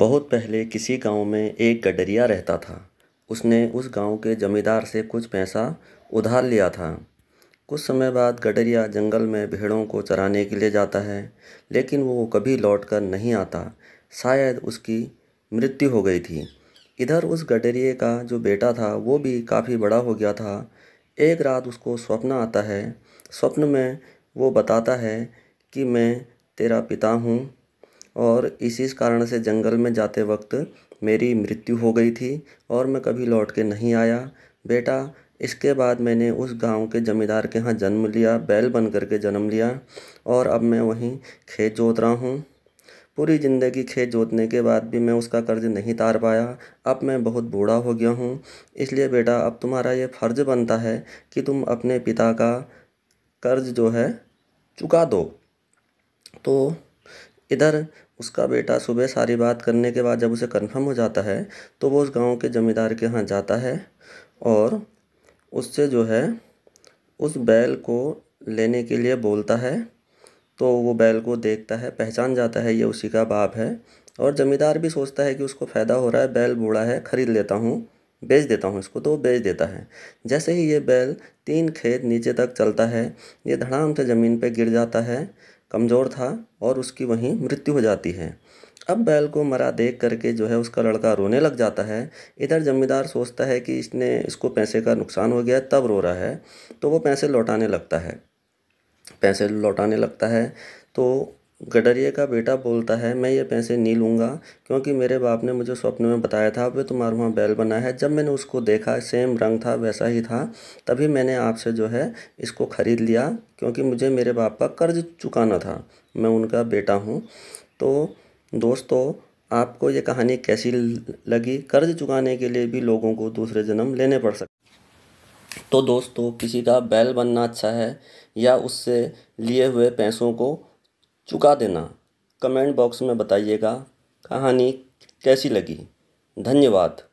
बहुत पहले किसी गाँव में एक गडरिया रहता था उसने उस गाँव के जमींदार से कुछ पैसा उधार लिया था कुछ समय बाद गडरिया जंगल में भेड़ों को चराने के लिए जाता है लेकिन वो कभी लौट कर नहीं आता शायद उसकी मृत्यु हो गई थी इधर उस गडरिए का जो बेटा था वो भी काफ़ी बड़ा हो गया था एक रात उसको स्वप्न आता है स्वप्न में वो बताता है कि मैं तेरा पिता हूँ और इसी कारण से जंगल में जाते वक्त मेरी मृत्यु हो गई थी और मैं कभी लौट के नहीं आया बेटा इसके बाद मैंने उस गांव के ज़मींदार के यहाँ जन्म लिया बैल बन कर के जन्म लिया और अब मैं वहीं खेत जोत रहा हूँ पूरी ज़िंदगी खेत जोतने के बाद भी मैं उसका कर्ज नहीं तार पाया अब मैं बहुत बूढ़ा हो गया हूँ इसलिए बेटा अब तुम्हारा ये फ़र्ज़ बनता है कि तुम अपने पिता का कर्ज जो है चुका दो तो इधर उसका बेटा सुबह सारी बात करने के बाद जब उसे कन्फर्म हो जाता है तो वो उस गांव के ज़मींदार के यहाँ जाता है और उससे जो है उस बैल को लेने के लिए बोलता है तो वो बैल को देखता है पहचान जाता है ये उसी का बाप है और ज़मींदार भी सोचता है कि उसको फ़ायदा हो रहा है बैल बूढ़ा है ख़रीद लेता हूँ बेच देता हूँ इसको तो वो बेच देता है जैसे ही ये बैल तीन खेत नीचे तक चलता है ये धड़ाम से ज़मीन पे गिर जाता है कमज़ोर था और उसकी वहीं मृत्यु हो जाती है अब बैल को मरा देख करके जो है उसका लड़का रोने लग जाता है इधर ज़मींदार सोचता है कि इसने इसको पैसे का नुकसान हो गया तब रो रहा है तो वो पैसे लौटाने लगता है पैसे लौटाने लगता है तो गडरिये का बेटा बोलता है मैं ये पैसे नहीं लूँगा क्योंकि मेरे बाप ने मुझे स्वप्न में बताया था वे तुम्हारे वहाँ बैल बना है जब मैंने उसको देखा सेम रंग था वैसा ही था तभी मैंने आपसे जो है इसको ख़रीद लिया क्योंकि मुझे मेरे बाप का कर्ज चुकाना था मैं उनका बेटा हूँ तो दोस्तों आपको ये कहानी कैसी लगी कर्ज चुकाने के लिए भी लोगों को दूसरे जन्म लेने पड़ सकते तो दोस्तों किसी का बैल बनना अच्छा है या उससे लिए हुए पैसों को चुका देना कमेंट बॉक्स में बताइएगा कहानी कैसी लगी धन्यवाद